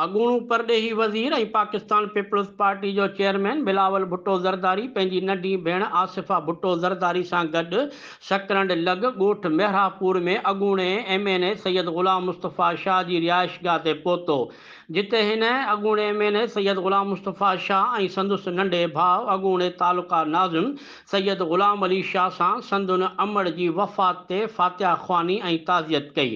अॻूणो परॾेही वज़ीर ऐं पाकिस्तान पीपल्स पार्टी जो चेयरमैन बिलावल भुट्टो ज़रदारी पंहिंजी नंढी भेण आसिफ़ा भुट्टो ज़रदारी सां गॾु सकरंड लॻ ॻोठ मेहरापुर में अॻूणे M N A Ghulam Mustafa Shah जी रिहाइशगाह ते पहुतो जिते हिन अॻूणे M N A Ghulam Mustafa Shah ऐं संदसि नंढे भाउ अॻूणे तालुका नाज़िम ग़ुलाम अली शाह सां संदुनि अमर जी वफ़ात ते फ़ातिहा ख़्वानी ऐं ताज़ियत कई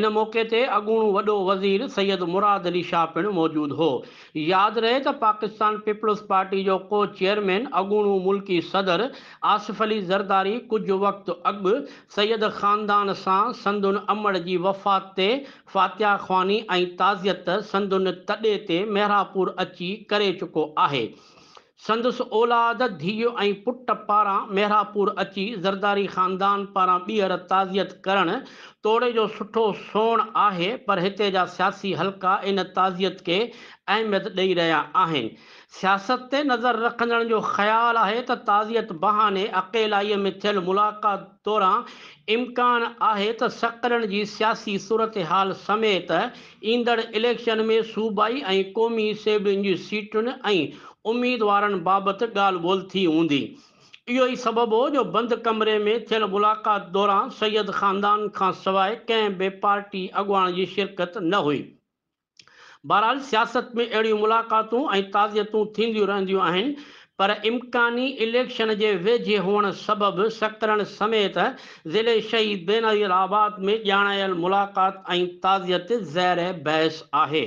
इन मौक़े ते अॻूणो वॾो वज़ीर सैद मुराद अली शाह पिणु पाकिस्तान पीपल्स पार्टी जो को चेयरमैन अॻूणो मुल्की सदर आसिफ अली ज़रदारी कुझु वक़्तु अॻु सैद ख़ानदान सां संदुनि अमड़ जी वफ़ात ते फातिया ख़्वानी ऐं ताज़ियत संदुनि तॾे ते मेहरापुर अची करे चुको आहे संदसि औलाद धीउ ऐं पुट पारां मेहरापुर अची ज़रदारी ख़ानदान पारां ॿीहर ताज़ियत करणु तोड़े जो सुठो सोण आहे पर हिते जा सियासी हलका इन ताज़ियत खे अहमियत ॾेई रहिया आहिनि सियासत ते नज़र रखंदड़ जो ख़्यालु आहे त ताज़ियत बहाने अकेलाईअ में थियल मुलाक़ात दौरा इम्कान आहे त सकरनि जी सियासी सूरत हाल समेत ईंदड़ इलेक्शन में सूबाई ऐं क़ौमी सेबियुनि जी सीटुनि ऐं उमीदवारनि बाबति ॻाल्हि ॿोल थी हूंदी इहो ई सबबु हो जो बंदि कमरे में थियल मुलाक़ात दौरान सैयद ख़ानदान खां सवाइ कंहिं बि पार्टी अॻुवाण जी शिरकत न हुई बहरहाल सियासत में अहिड़ियूं मुलाक़ातूं ऐं ताज़ियतूं थींदियूं रहंदियूं आहिनि पर इम्कानी इलेक्शन जे वेझे हुअण सबबु सकरण समेत ज़िले शहीद बेनज़ीर आबाद में ॼाणायल मुलाक़ात ऐं ताज़ियत ज़ैर बहस आहे